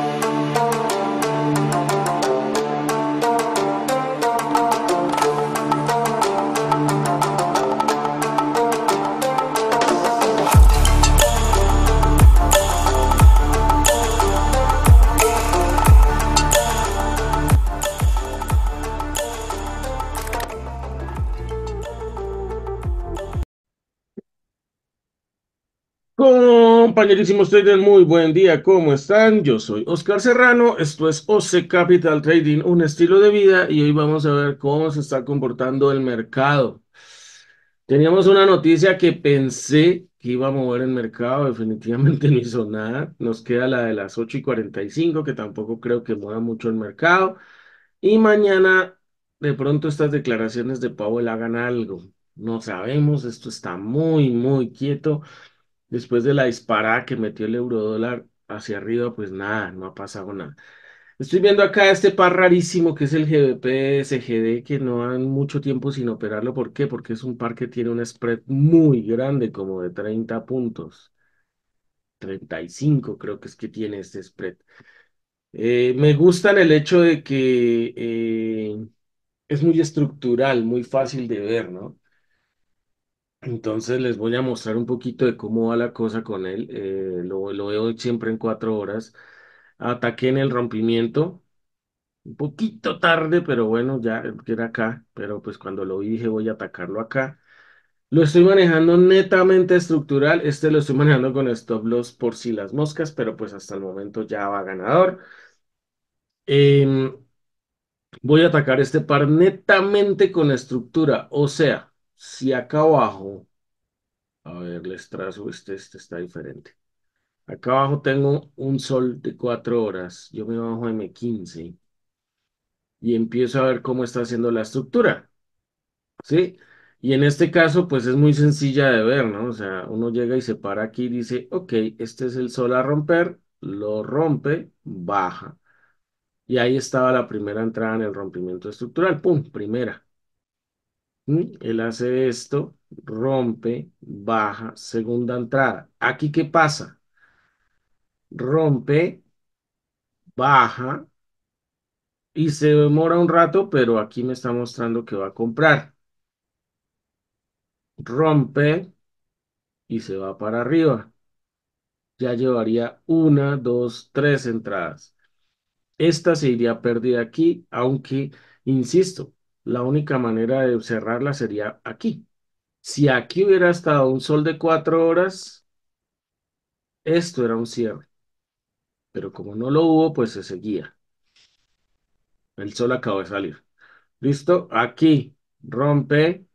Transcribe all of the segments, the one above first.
Thank you. compañerísimos traders, muy buen día, ¿cómo están? Yo soy Oscar Serrano, esto es OC Capital Trading, un estilo de vida, y hoy vamos a ver cómo se está comportando el mercado. Teníamos una noticia que pensé que iba a mover el mercado, definitivamente no hizo nada. Nos queda la de las 8 y 45, que tampoco creo que mueva mucho el mercado. Y mañana, de pronto, estas declaraciones de Powell hagan algo. No sabemos, esto está muy, muy quieto. Después de la disparada que metió el eurodólar hacia arriba, pues nada, no ha pasado nada. Estoy viendo acá este par rarísimo que es el GBP SGD, que no han mucho tiempo sin operarlo. ¿Por qué? Porque es un par que tiene un spread muy grande, como de 30 puntos. 35 creo que es que tiene este spread. Eh, me gusta el hecho de que eh, es muy estructural, muy fácil de ver, ¿no? Entonces les voy a mostrar un poquito de cómo va la cosa con él. Eh, lo, veo siempre en cuatro horas. Ataqué en el rompimiento. Un poquito tarde, pero bueno, ya era acá. Pero pues cuando lo vi dije voy a atacarlo acá. Lo estoy manejando netamente estructural. Este lo estoy manejando con stop loss por si las moscas, pero pues hasta el momento ya va ganador. Em, voy a atacar este par netamente con estructura. O sea, si acá abajo, a ver, les trazo, este, este está diferente. Acá abajo tengo un sol de 4 horas. Yo me bajo M15 y empiezo a ver cómo está haciendo la estructura. ¿Sí? Y en este caso, pues es muy sencilla de ver, ¿no? O sea, uno llega y se para aquí y dice, ok, este es el sol a romper, lo rompe, baja. Y ahí estaba la primera entrada en el rompimiento estructural. ¡Pum! Primera. Él hace esto, rompe, baja, segunda entrada. ¿Aquí qué pasa? Rompe, baja y se demora un rato, pero aquí me está mostrando que va a comprar. Rompe y se va para arriba. Ya llevaría una, dos, tres entradas. Esta se iría perdida aquí, aunque, insisto, la única manera de cerrarla sería aquí. Si aquí hubiera estado un sol de cuatro horas, esto era un cierre. Pero como no lo hubo, pues se seguía. El sol acabó de salir. Listo, aquí rompe,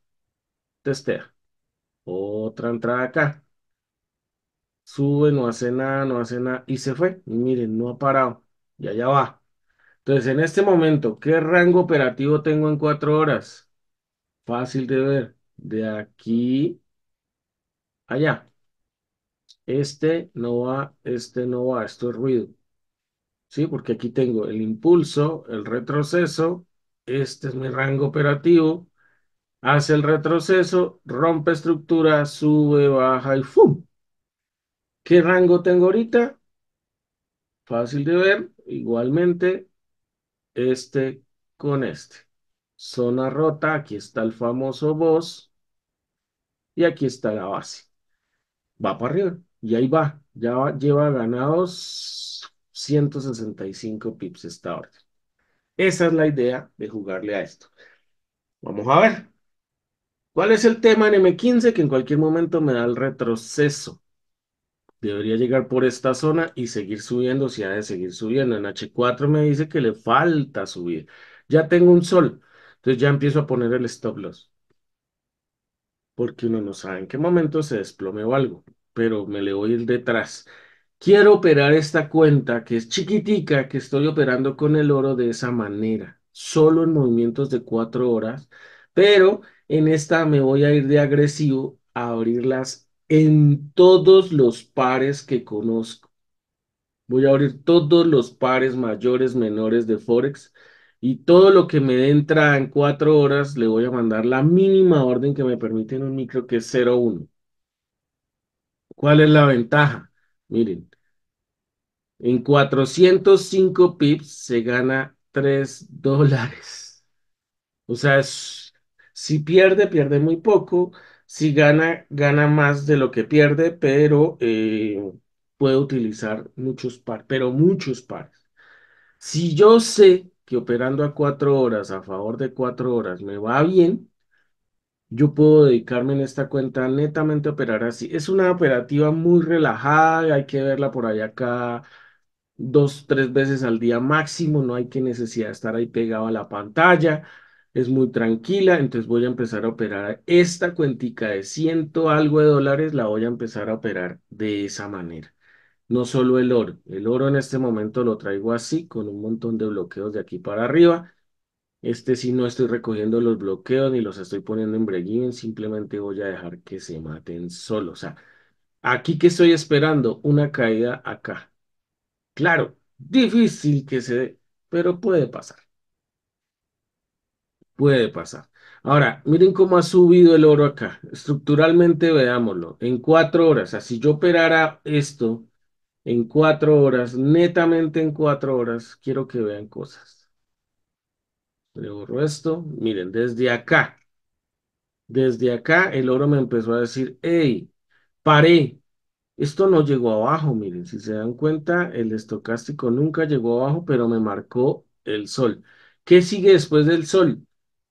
testea. Otra entrada acá. Sube, no hace nada, no hace nada y se fue. miren, no ha parado. Y allá va. Entonces, en este momento, ¿qué rango operativo tengo en cuatro horas? Fácil de ver. De aquí allá. Este no va, este no va, esto es ruido. ¿Sí? Porque aquí tengo el impulso, el retroceso, este es mi rango operativo, hace el retroceso, rompe estructura, sube, baja y ¡fum! ¿Qué rango tengo ahorita? Fácil de ver, igualmente este con este. Zona rota, aquí está el famoso boss y aquí está la base. Va para arriba y ahí va. Ya lleva ganados 165 pips esta orden. Esa es la idea de jugarle a esto. Vamos a ver. ¿Cuál es el tema en M15? Que en cualquier momento me da el retroceso. Debería llegar por esta zona y seguir subiendo, si ha de seguir subiendo. En H4 me dice que le falta subir. Ya tengo un sol, entonces ya empiezo a poner el stop loss. Porque uno no sabe en qué momento se desplome algo, pero me le voy a ir detrás. Quiero operar esta cuenta que es chiquitica, que estoy operando con el oro de esa manera, solo en movimientos de cuatro horas, pero en esta me voy a ir de agresivo a abrir las en todos los pares que conozco. Voy a abrir todos los pares mayores, menores de Forex y todo lo que me entra en cuatro horas le voy a mandar la mínima orden que me permite en un micro que es 0.1. ¿Cuál es la ventaja? Miren, en 405 pips se gana 3 dólares. O sea, si pierde, pierde muy poco si gana, gana más de lo que pierde, pero eh, puede utilizar muchos pares, pero muchos pares. Si yo sé que operando a cuatro horas, a favor de cuatro horas, me va bien, yo puedo dedicarme en esta cuenta netamente a operar así. Es una operativa muy relajada, hay que verla por allá acá dos, tres veces al día máximo, no hay que necesidad de estar ahí pegado a la pantalla es muy tranquila, entonces voy a empezar a operar esta cuentica de ciento algo de dólares, la voy a empezar a operar de esa manera. No solo el oro, el oro en este momento lo traigo así, con un montón de bloqueos de aquí para arriba. Este sí no estoy recogiendo los bloqueos ni los estoy poniendo en breguín, simplemente voy a dejar que se maten solos. O sea, aquí que estoy esperando una caída acá. Claro, difícil que se dé, pero puede pasar puede pasar. Ahora, miren cómo ha subido el oro acá. Estructuralmente veámoslo. En cuatro horas, o sea, si yo operara esto en cuatro horas, netamente en cuatro horas, quiero que vean cosas. Le borro esto. Miren, desde acá. Desde acá el oro me empezó a decir, hey, paré. Esto no llegó abajo, miren, si se dan cuenta, el estocástico nunca llegó abajo, pero me marcó el sol. ¿Qué sigue después del sol?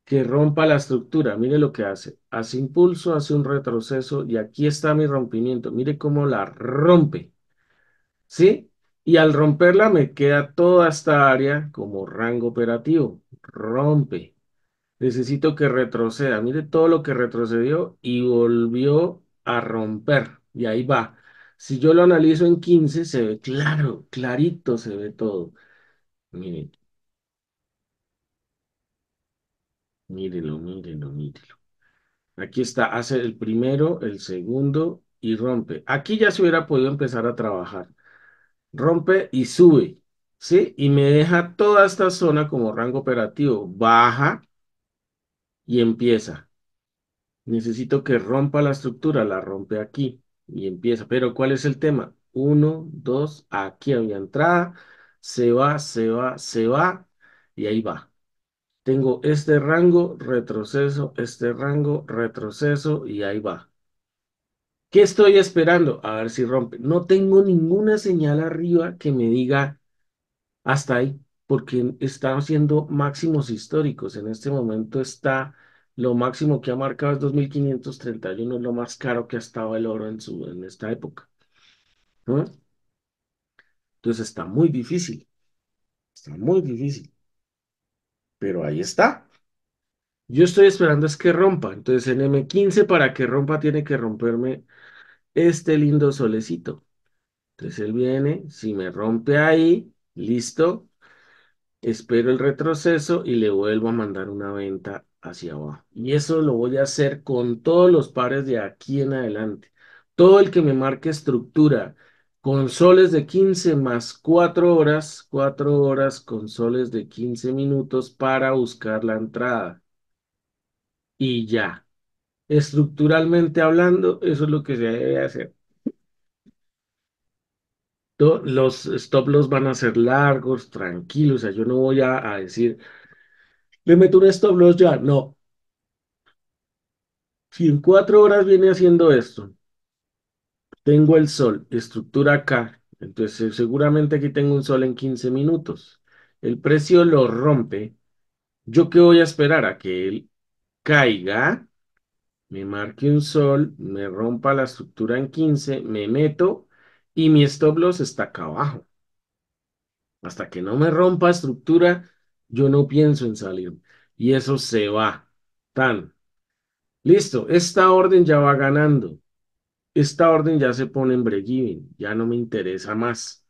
que rompa la estructura. Mire lo que hace. Hace impulso, hace un retroceso y aquí está mi rompimiento. Mire cómo la rompe. ¿Sí? Y al romperla me queda toda esta área como rango operativo. Rompe. Necesito que retroceda. Mire todo lo que retrocedió y volvió a romper. Y ahí va. Si yo lo analizo en 15, se ve claro, clarito se ve todo. Miren, mírenlo, mírenlo, mírenlo, Aquí está, hace el primero, el segundo y rompe. Aquí ya se hubiera podido empezar a trabajar. Rompe y sube, ¿sí? Y me deja toda esta zona como rango operativo. Baja y empieza. Necesito que rompa la estructura, la rompe aquí y empieza. Pero ¿cuál es el tema? Uno, dos, aquí había entrada, se va, se va, se va y ahí va. Tengo este rango, retroceso, este rango, retroceso y ahí va. ¿Qué estoy esperando? A ver si rompe. No tengo ninguna señal arriba que me diga hasta ahí, porque está haciendo máximos históricos. En este momento está lo máximo que ha marcado es 2531, es lo más caro que ha estado el oro en, su, en esta época. Entonces está muy difícil. Está muy difícil pero ahí está. Yo estoy esperando es que rompa. Entonces en M15 para que rompa tiene que romperme este lindo solecito. Entonces él viene, si me rompe ahí, listo. Espero el retroceso y le vuelvo a mandar una venta hacia abajo. Y eso lo voy a hacer con todos los pares de aquí en adelante. Todo el que me marque estructura, Consoles de 15 más 4 horas, 4 horas consoles de 15 minutos para buscar la entrada. Y ya. Estructuralmente hablando, eso es lo que se debe hacer. Los stop loss van a ser largos, tranquilos. O sea, yo no voy a, decir, le meto un stop loss ya. No. Si en cuatro horas viene haciendo esto, tengo el sol, estructura acá. Entonces, seguramente aquí tengo un sol en 15 minutos. El precio lo rompe. ¿Yo qué voy a esperar? A que él caiga, me marque un sol, me rompa la estructura en 15, me meto y mi stop loss está acá abajo. Hasta que no me rompa estructura, yo no pienso en salir. Y eso se va. Tan. Listo, esta orden ya va ganando esta orden ya se pone en break ya no me interesa más.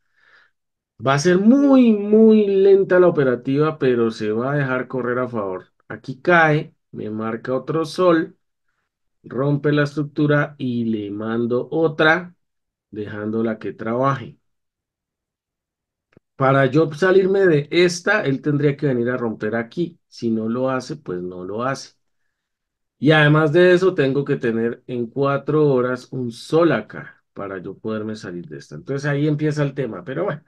Va a ser muy, muy lenta la operativa, pero se va a dejar correr a favor. Aquí cae, me marca otro sol, rompe la estructura y le mando otra, dejándola que trabaje. Para yo salirme de esta, él tendría que venir a romper aquí. Si no lo hace, pues no lo hace. Y además de eso, tengo que tener en cuatro horas un sol acá para yo poderme salir de esta. Entonces ahí empieza el tema, pero bueno,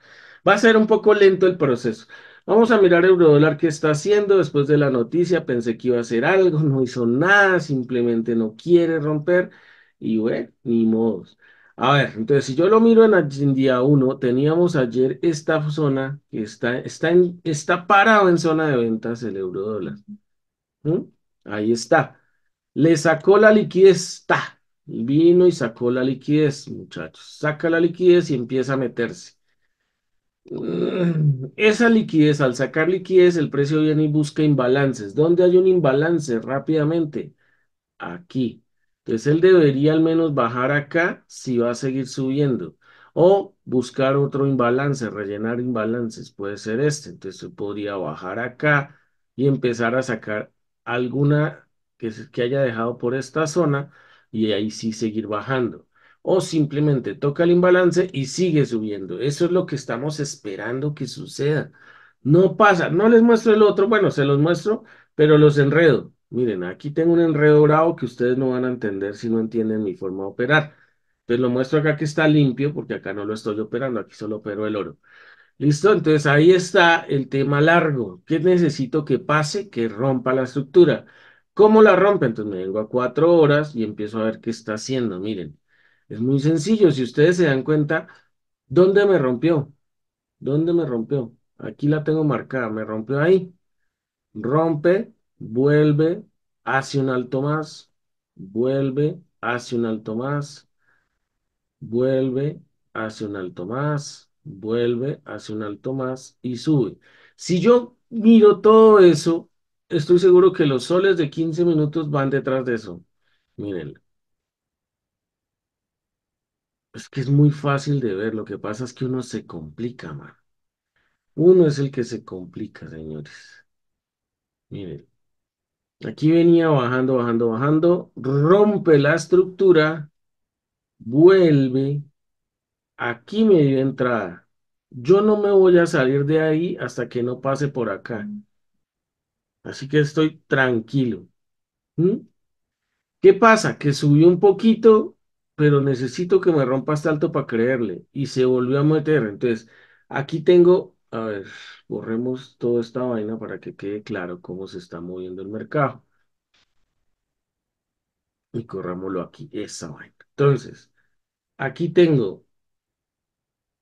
va a ser un poco lento el proceso. Vamos a mirar eurodólar qué está haciendo después de la noticia. Pensé que iba a hacer algo, no hizo nada, simplemente no quiere romper. Y bueno, ni modos. A ver, entonces si yo lo miro en, día uno, teníamos ayer esta zona que está, está, en, está parado en zona de ventas el eurodólar. Ahí está. Le sacó la liquidez, ta. Vino y sacó la liquidez, muchachos. Saca la liquidez y empieza a meterse. Mm, esa liquidez, al sacar liquidez, el precio viene y busca imbalances. ¿Dónde hay un imbalance rápidamente? Aquí. Entonces él debería al menos bajar acá si va a seguir subiendo. O buscar otro imbalance, rellenar imbalances. Puede ser este. Entonces podría bajar acá y empezar a sacar alguna que, haya dejado por esta zona y ahí sí seguir bajando. O simplemente toca el imbalance y sigue subiendo. Eso es lo que estamos esperando que suceda. No pasa, no les muestro el otro, bueno, se los muestro, pero los enredo. Miren, aquí tengo un enredo bravo que ustedes no van a entender si no entienden mi forma de operar. Entonces lo muestro acá que está limpio porque acá no lo estoy operando, aquí solo opero el oro. Listo, entonces ahí está el tema largo. ¿Qué necesito que pase? Que rompa la estructura. ¿Cómo la rompe? Entonces me vengo a cuatro horas y empiezo a ver qué está haciendo. Miren, es muy sencillo. Si ustedes se dan cuenta, ¿dónde me rompió? ¿Dónde me rompió? Aquí la tengo marcada, me rompió ahí. Rompe, vuelve, hace un alto más, vuelve, hace un alto más, vuelve, hace un alto más, vuelve, hace un alto más y sube. Si yo miro todo eso, estoy seguro que los soles de 15 minutos van detrás de eso. Miren, es que es muy fácil de ver. Lo que pasa es que uno se complica, man. Uno es el que se complica, señores. Miren, aquí venía bajando, bajando, bajando, rompe la estructura, vuelve, aquí me dio entrada. Yo no me voy a salir de ahí hasta que no pase por acá. Así que estoy tranquilo. ¿Mm? ¿Qué pasa? Que subió un poquito, pero necesito que me rompa hasta alto para creerle. Y se volvió a meter. Entonces, aquí tengo, a ver, borremos toda esta vaina para que quede claro cómo se está moviendo el mercado. Y corrámoslo aquí, Esa vaina. Entonces, aquí tengo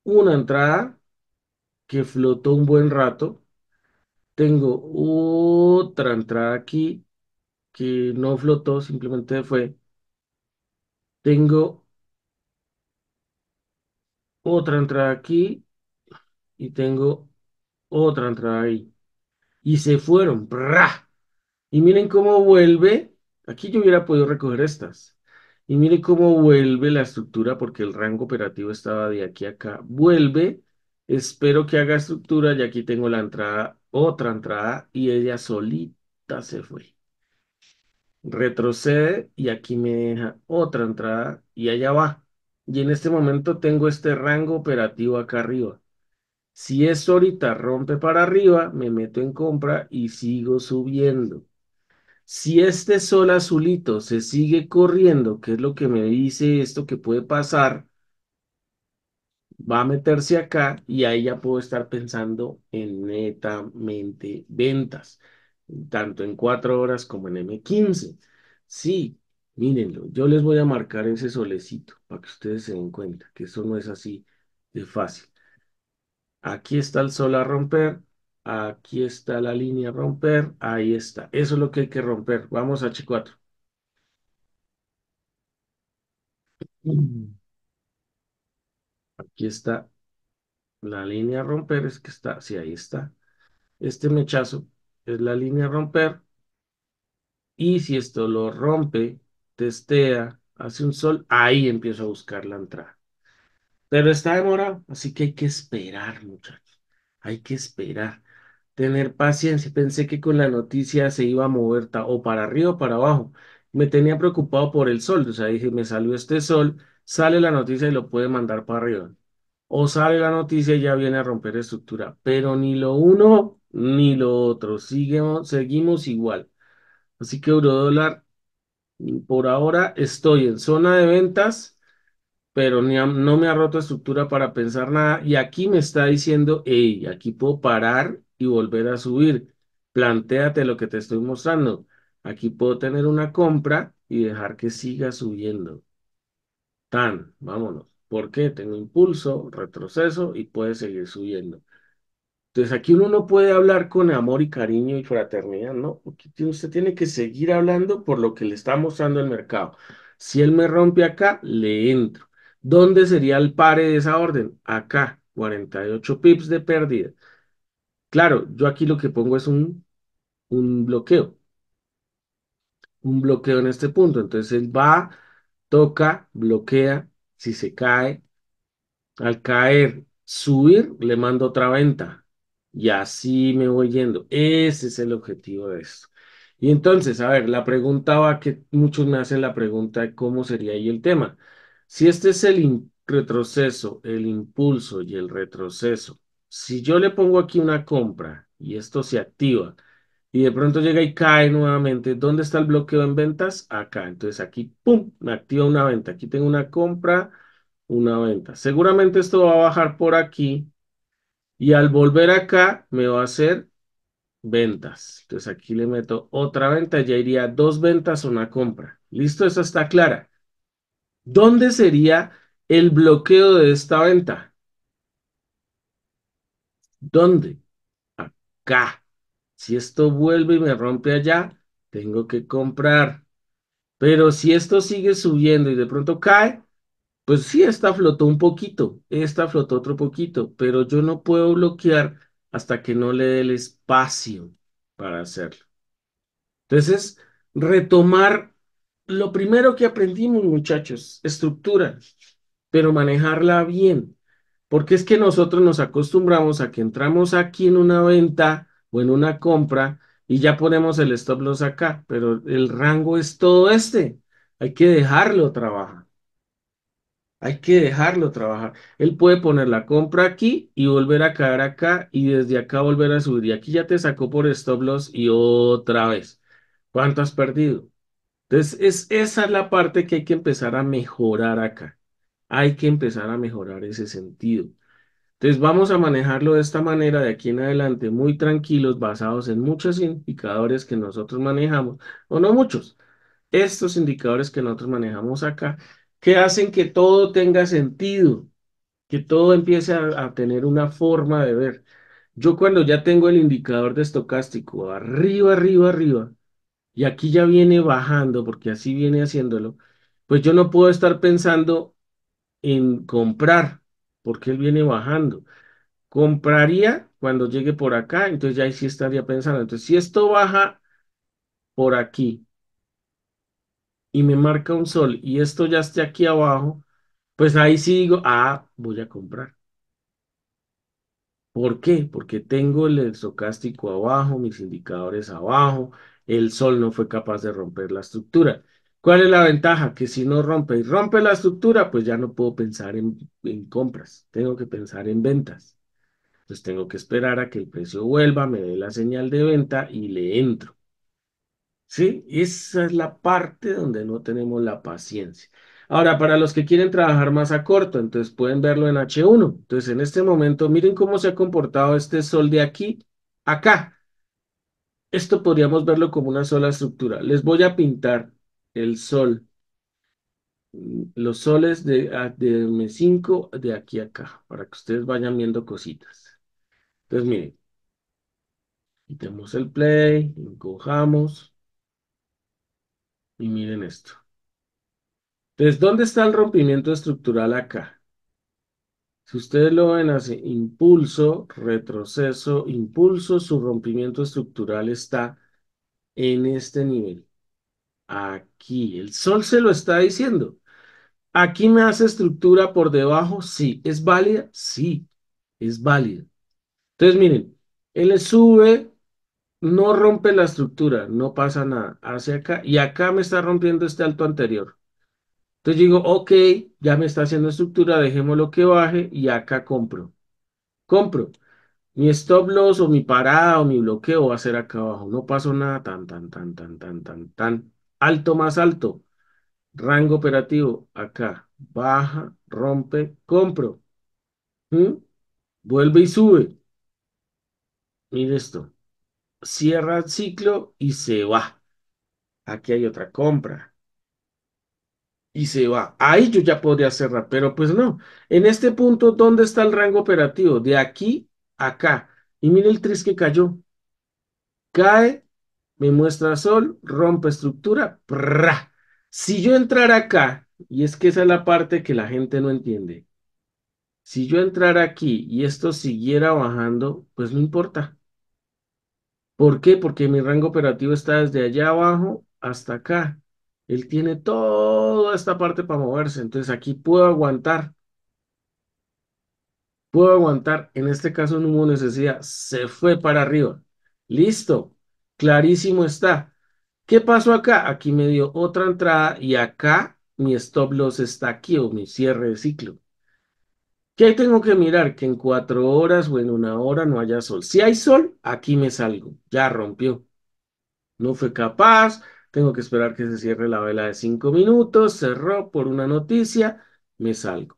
una entrada que flotó un buen rato tengo otra entrada aquí que no flotó, simplemente fue. Tengo otra entrada aquí y tengo otra entrada ahí. Y se fueron. ¡bra! Y miren cómo vuelve. Aquí yo hubiera podido recoger estas. Y miren cómo vuelve la estructura porque el rango operativo estaba de aquí a acá. Vuelve. Espero que haga estructura y aquí tengo la entrada otra entrada y ella solita se fue. Retrocede y aquí me deja otra entrada y allá va. Y en este momento tengo este rango operativo acá arriba. Si esto ahorita rompe para arriba, me meto en compra y sigo subiendo. Si este sol azulito se sigue corriendo, que es lo que me dice esto que puede pasar, va a meterse acá y ahí ya puedo estar pensando en netamente ventas, tanto en 4 horas como en M15. Sí, mírenlo, yo les voy a marcar ese solecito para que ustedes se den cuenta que eso no es así de fácil. Aquí está el sol a romper, aquí está la línea a romper, ahí está. Eso es lo que hay que romper. Vamos a H4. Aquí está la línea a romper, es que está, sí, ahí está. Este mechazo es la línea a romper. Y si esto lo rompe, testea, hace un sol, ahí empiezo a buscar la entrada. Pero está demorado, así que hay que esperar, muchachos. Hay que esperar. Tener paciencia. Pensé que con la noticia se iba a mover o para arriba o para abajo me tenía preocupado por el sol, o sea, dije, me salió este sol, sale la noticia y lo puede mandar para arriba. O sale la noticia y ya viene a romper estructura, pero ni lo uno ni lo otro, seguimos, igual. Así que eurodólar, por ahora estoy en zona de ventas, pero no me ha roto estructura para pensar nada. Y aquí me está diciendo, hey, aquí puedo parar y volver a subir. Plantéate lo que te estoy mostrando Aquí puedo tener una compra y dejar que siga subiendo. Tan, vámonos. ¿Por qué? Tengo impulso, retroceso y puede seguir subiendo. Entonces aquí uno no puede hablar con amor y cariño y fraternidad, ¿no? Porque usted tiene que seguir hablando por lo que le está mostrando el mercado. Si él me rompe acá, le entro. ¿Dónde sería el pare de esa orden? Acá, 48 pips de pérdida. Claro, yo aquí lo que pongo es un, un bloqueo un bloqueo en este punto. Entonces él va, toca, bloquea, si se cae, al caer, subir, le mando otra venta. Y así me voy yendo. Ese es el objetivo de esto. Y entonces, a ver, la pregunta va que muchos me hacen la pregunta de cómo sería ahí el tema. Si este es el retroceso, el impulso y el retroceso, si yo le pongo aquí una compra y esto se activa, y de pronto llega y cae nuevamente. ¿Dónde está el bloqueo en ventas? Acá. Entonces aquí, ¡pum!, me activa una venta. Aquí tengo una compra, una venta. Seguramente esto va a bajar por aquí y al volver acá me va a hacer ventas. Entonces aquí le meto otra venta, ya iría dos ventas una compra. ¿Listo? Eso está clara. ¿Dónde sería el bloqueo de esta venta? ¿Dónde? Acá. Si esto vuelve y me rompe allá, tengo que comprar. Pero si esto sigue subiendo y de pronto cae, pues sí, esta flotó un poquito, esta flotó otro poquito, pero yo no puedo bloquear hasta que no le dé el espacio para hacerlo. Entonces, retomar lo primero que aprendimos, muchachos, estructura, pero manejarla bien, porque es que nosotros nos acostumbramos a que entramos aquí en una venta o en una compra y ya ponemos el stop loss acá, pero el rango es todo este. Hay que dejarlo trabajar. Hay que dejarlo trabajar. Él puede poner la compra aquí y volver a caer acá y desde acá volver a subir. Y aquí ya te sacó por stop loss y otra vez. ¿Cuánto has perdido? Entonces, es, esa es la parte que hay que empezar a mejorar acá. Hay que empezar a mejorar ese sentido. Entonces vamos a manejarlo de esta manera de aquí en adelante, muy tranquilos, basados en muchos indicadores que nosotros manejamos, o no muchos, estos indicadores que nosotros manejamos acá, que hacen que todo tenga sentido, que todo empiece a, tener una forma de ver. Yo cuando ya tengo el indicador de estocástico arriba, arriba, arriba, y aquí ya viene bajando, porque así viene haciéndolo, pues yo no puedo estar pensando en comprar porque él viene bajando. Compraría cuando llegue por acá, entonces ya ahí sí estaría pensando. Entonces, si esto baja por aquí y me marca un sol y esto ya esté aquí abajo, pues ahí sí digo, ah, voy a comprar. ¿Por qué? Porque tengo el estocástico abajo, mis indicadores abajo, el sol no fue capaz de romper la estructura. ¿Cuál es la ventaja? Que si no rompe y rompe la estructura, pues ya no puedo pensar en, compras, tengo que pensar en ventas. Entonces tengo que esperar a que el precio vuelva, me dé la señal de venta y le entro. ¿Sí? Esa es la parte donde no tenemos la paciencia. Ahora, para los que quieren trabajar más a corto, entonces pueden verlo en H1. Entonces, en este momento, miren cómo se ha comportado este sol de aquí, acá. Esto podríamos verlo como una sola estructura. Les voy a pintar el sol. Los soles de, ah, de M5 de aquí a acá, para que ustedes vayan viendo cositas. Entonces, miren. Quitemos el play, encojamos. Y miren esto. Entonces, ¿dónde está el rompimiento estructural acá? Si ustedes lo ven así, impulso, retroceso, impulso, su rompimiento estructural está en este nivel aquí. El sol se lo está diciendo. ¿Aquí me hace estructura por debajo? Sí. ¿Es válida? Sí, es válida. Entonces, miren, él sube, no rompe la estructura, no pasa nada. Hacia acá, y acá me está rompiendo este alto anterior. Entonces digo, ok, ya me está haciendo estructura, dejemos lo que baje y acá compro. Compro. Mi stop loss o mi parada o mi bloqueo va a ser acá abajo. No pasó nada tan, tan, tan, tan, tan, tan, tan alto más alto, rango operativo, acá, baja, rompe, compro. ¿Mm? Vuelve y sube. Mire esto. Cierra el ciclo y se va. Aquí hay otra compra. Y se va. Ahí yo ya podría cerrar, pero pues no. En este punto, ¿dónde está el rango operativo? De aquí acá. Y mire el tris que cayó. Cae me muestra sol, rompe estructura, Si yo entrara acá, y es que esa es la parte que la gente no entiende, si yo entrara aquí y esto siguiera bajando, pues no importa. ¿Por qué? Porque mi rango operativo está desde allá abajo hasta acá. Él tiene toda esta parte para moverse, entonces aquí puedo aguantar. Puedo aguantar, en este caso no hubo necesidad, se fue para arriba. Listo, Clarísimo está. ¿Qué pasó acá? Aquí me dio otra entrada y acá mi stop loss está aquí o mi cierre de ciclo. ¿Qué tengo que mirar? Que en cuatro horas o en una hora no haya sol. Si hay sol, aquí me salgo. Ya rompió. No fue capaz. Tengo que esperar que se cierre la vela de cinco minutos. Cerró por una noticia. Me salgo.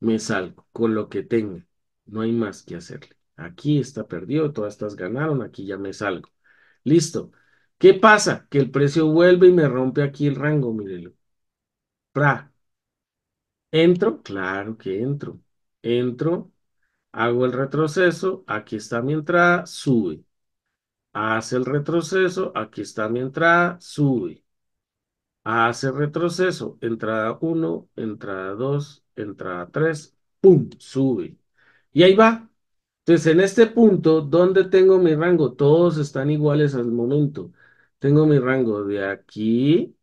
Me salgo con lo que tengo. No hay más que hacerle. Aquí está perdido, todas estas ganaron, aquí ya me salgo. Listo. ¿Qué pasa? Que el precio vuelve y me rompe aquí el rango, mírenlo. Pra. ¿Entro? Claro que entro. Entro, hago el retroceso, aquí está mi entrada, sube. Hace el retroceso, aquí está mi entrada, sube. Hace retroceso, entrada 1, entrada 2, entrada 3, ¡pum! Sube. Y ahí va, entonces, en este punto, ¿dónde tengo mi rango? Todos están iguales al momento. Tengo mi rango de aquí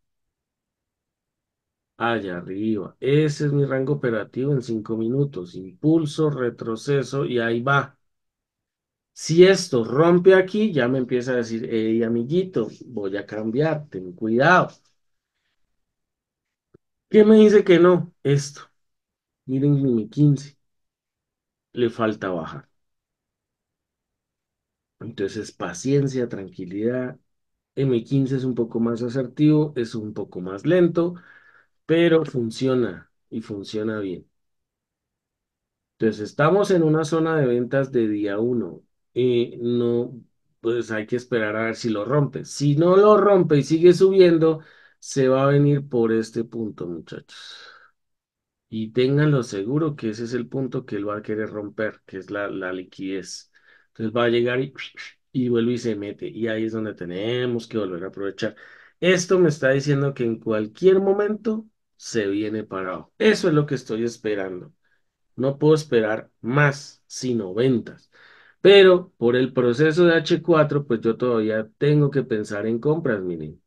allá arriba. Ese es mi rango operativo en cinco minutos. Impulso, retroceso y ahí va. Si esto rompe aquí, ya me empieza a decir, hey, amiguito, voy a cambiar, ten cuidado. ¿Qué me dice que no? Esto. Miren mi 15. Le falta bajar. Entonces, paciencia, tranquilidad. M15 es un poco más asertivo, es un poco más lento, pero funciona y funciona bien. Entonces, estamos en una zona de ventas de día 1 y eh, no, pues hay que esperar a ver si lo rompe. Si no lo rompe y sigue subiendo, se va a venir por este punto, muchachos. Y ténganlo seguro que ese es el punto que él va a querer romper, que es la, la liquidez. Entonces va a llegar y, vuelve y se mete. Y ahí es donde tenemos que volver a aprovechar. Esto me está diciendo que en cualquier momento se viene parado. Eso es lo que estoy esperando. No puedo esperar más, sino ventas. Pero por el proceso de H4, pues yo todavía tengo que pensar en compras, miren.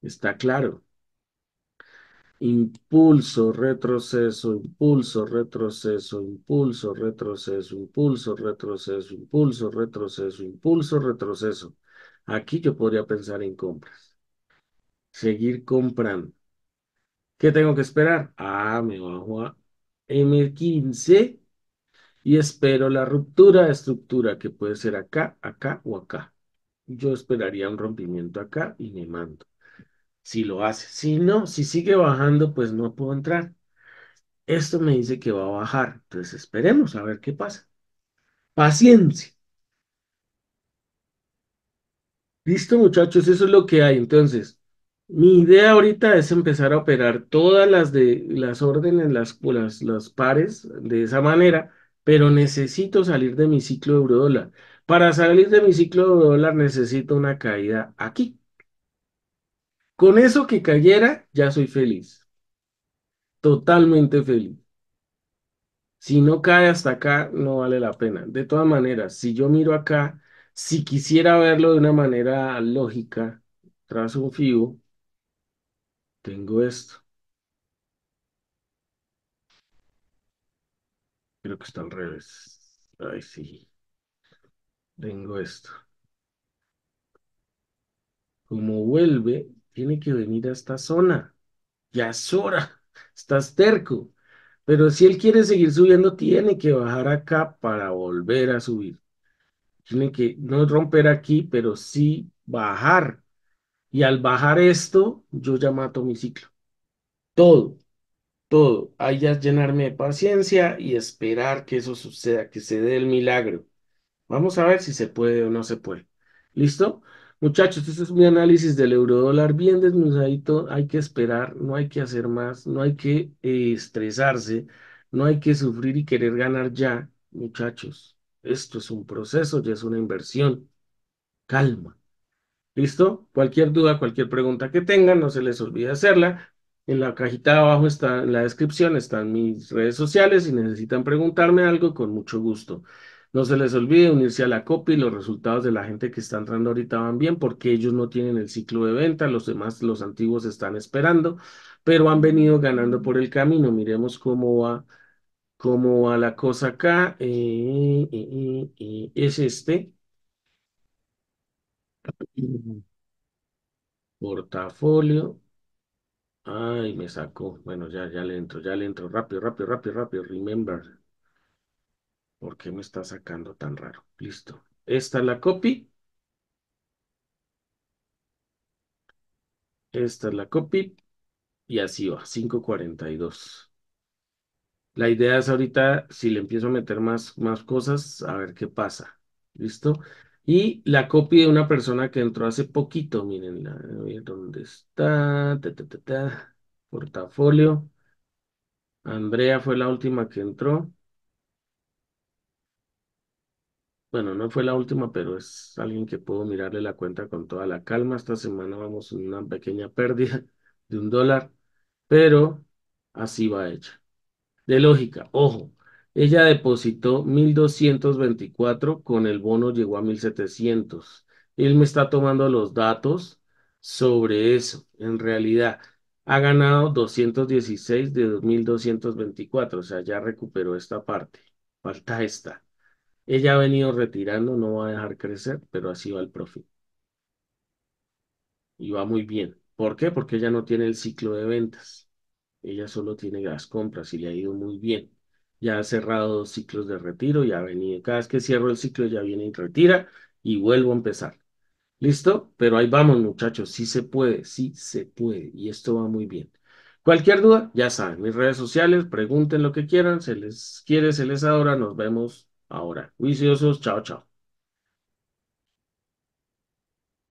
Está claro impulso, retroceso, impulso, retroceso, impulso, retroceso, impulso, retroceso, impulso, retroceso, impulso, retroceso. Aquí yo podría pensar en compras. Seguir comprando. ¿Qué tengo que esperar? Ah, me bajo a M15 y espero la ruptura de estructura que puede ser acá, acá o acá. Yo esperaría un rompimiento acá y me mando si lo hace. Si no, si sigue bajando, pues no puedo entrar. Esto me dice que va a bajar, entonces esperemos a ver qué pasa. Paciencia. Listo, muchachos, eso es lo que hay. Entonces, mi idea ahorita es empezar a operar todas las de las órdenes, las, las, las pares de esa manera, pero necesito salir de mi ciclo de eurodólar. Para salir de mi ciclo de dólar necesito una caída aquí. Con eso que cayera, ya soy feliz. Totalmente feliz. Si no cae hasta acá, no vale la pena. De todas maneras, si yo miro acá, si quisiera verlo de una manera lógica, tras un FIBO, tengo esto. Creo que está al revés. Ay, sí. Tengo esto. Como vuelve, tiene que venir a esta zona. Ya es hora, estás terco. Pero si él quiere seguir subiendo, tiene que bajar acá para volver a subir. Tiene que no romper aquí, pero sí bajar. Y al bajar esto, yo ya mato mi ciclo. Todo, todo. Hay ya llenarme de paciencia y esperar que eso suceda, que se dé el milagro. Vamos a ver si se puede o no se puede. ¿Listo? Muchachos, este es mi análisis del eurodólar bien desmenuzadito. Hay que esperar, no hay que hacer más, no hay que eh, estresarse, no hay que sufrir y querer ganar ya. Muchachos, esto es un proceso, ya es una inversión. Calma. ¿Listo? Cualquier duda, cualquier pregunta que tengan, no se les olvide hacerla. En la cajita de abajo está, en la descripción están mis redes sociales. Si necesitan preguntarme algo, con mucho gusto. No se les olvide unirse a la copia y los resultados de la gente que está entrando ahorita van bien porque ellos no tienen el ciclo de venta, los demás, los antiguos están esperando, pero han venido ganando por el camino. Miremos cómo va, cómo va la cosa acá. Eh, eh, eh, es este. Portafolio. Ay, me sacó. Bueno, ya, ya le entro, ya le entro. Rápido, rápido, rápido, rápido. Remember. ¿Por qué me está sacando tan raro? Listo. Esta es la copy. Esta es la copy. Y así va, 542. La idea es ahorita, si le empiezo a meter más, más cosas, a ver qué pasa. ¿Listo? Y la copy de una persona que entró hace poquito. Miren, ¿dónde está? Portafolio. Andrea fue la última que entró. Bueno, no fue la última, pero es alguien que puedo mirarle la cuenta con toda la calma. Esta semana vamos en una pequeña pérdida de un dólar, pero así va ella. De lógica, ojo, ella depositó 1.224, con el bono llegó a 1.700. Él me está tomando los datos sobre eso. En realidad, ha ganado 216 de 2.224, o sea, ya recuperó esta parte. Falta esta. Ella ha venido retirando, no va a dejar crecer, pero así va el profit Y va muy bien. ¿Por qué? Porque ella no tiene el ciclo de ventas. Ella solo tiene las compras y le ha ido muy bien. Ya ha cerrado dos ciclos de retiro, Y ha venido. Cada vez que cierro el ciclo, ya viene y retira y vuelvo a empezar. ¿Listo? Pero ahí vamos, muchachos. Sí se puede, sí se puede. Y esto va muy bien. Cualquier duda, ya saben, mis redes sociales, pregunten lo que quieran, se les quiere, se les adora, nos vemos ahora. juiciosos, chao, chao.